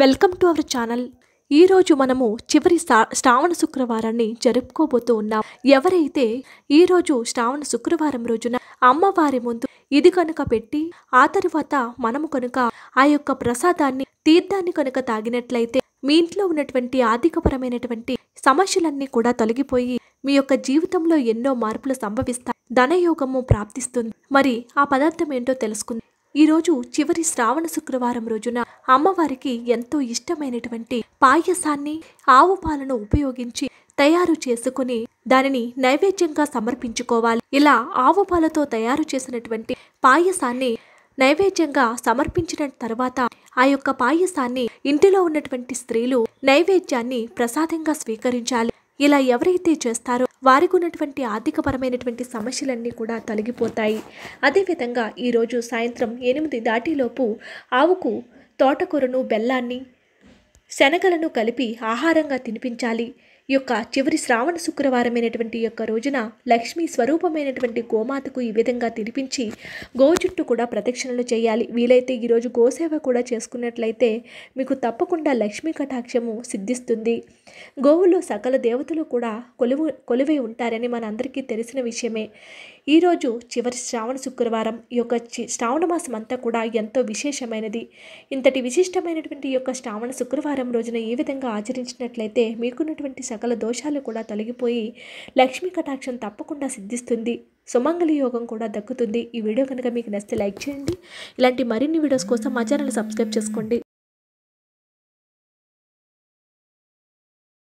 welcome to our channel ఈరోజు మనము చివరి శ్రావణ శుక్రవారాన్ని జరుపుకోబోతూ ఉన్నాం ఎవరైతే ఈరోజు శ్రావణ శుక్రవారం రోజున అమ్మవారి ముందు ఇది కనుక పెట్టి ఆ తర్వాత మనము కనుక ఆ యొక్క ప్రసాదాన్ని తీర్థాన్ని కనుక తాగినట్లయితే మీ ఇంట్లో ఉన్నటువంటి ఆర్థికపరమైనటువంటి సమస్యలన్నీ కూడా తొలగిపోయి మీ యొక్క జీవితంలో ఎన్నో మార్పులు సంభవిస్తాయి ధనయోగము ప్రాప్తిస్తుంది మరి ఆ పదార్థం ఏంటో తెలుసుకుంది ఈరోజు చివరి శ్రావణ శుక్రవారం రోజున అమ్మవారికి ఎంతో ఇష్టమైనటువంటి పాయసాన్ని ఆవు పాలను ఉపయోగించి తయారు చేసుకుని దానిని నైవేద్యంగా సమర్పించుకోవాలి ఇలా ఆవు పాలతో తయారు చేసినటువంటి పాయసాన్ని నైవేద్యంగా సమర్పించిన తర్వాత ఆ యొక్క పాయసాన్ని ఇంటిలో ఉన్నటువంటి స్త్రీలు నైవేద్యాన్ని ప్రసాదంగా స్వీకరించాలి ఇలా ఎవరైతే చేస్తారో వారికి ఉన్నటువంటి ఆర్థికపరమైనటువంటి సమస్యలన్నీ కూడా తొలగిపోతాయి అదేవిధంగా ఈరోజు సాయంత్రం ఎనిమిది దాటిలోపు ఆవుకు తోటకూరను బెల్లాన్ని శనగలను కలిపి ఆహారంగా తినిపించాలి యొక్క చివరి శ్రావణ శుక్రవారమైనటువంటి యొక్క రోజున లక్ష్మీ స్వరూపమైనటువంటి గోమాతకు ఈ విధంగా తినిపించి గో చుట్టూ కూడా ప్రదక్షిణలు చేయాలి వీలైతే ఈరోజు గోసేవ కూడా చేసుకున్నట్లయితే మీకు తప్పకుండా లక్ష్మీ కటాక్షము సిద్ధిస్తుంది గోవులో సకల దేవతలు కూడా కొలువు కొలువై ఉంటారని మనందరికీ తెలిసిన విషయమే ఈరోజు చివరి శ్రావణ శుక్రవారం ఈ యొక్క శ్రావణ మాసం అంతా కూడా ఎంతో విశేషమైనది ఇంతటి విశిష్టమైనటువంటి యొక్క శ్రావణ శుక్రవారం రోజున ఏ విధంగా ఆచరించినట్లయితే మీకున్నటువంటి సకల దోషాలు కూడా తొలగిపోయి లక్ష్మీ కటాక్షం తప్పకుండా సిద్ధిస్తుంది సుమంగళి యోగం కూడా దక్కుతుంది ఈ వీడియో కనుక మీకు నచ్చితే లైక్ చేయండి ఇలాంటి మరిన్ని వీడియోస్ కోసం మా ఛానల్ సబ్స్క్రైబ్ చేసుకోండి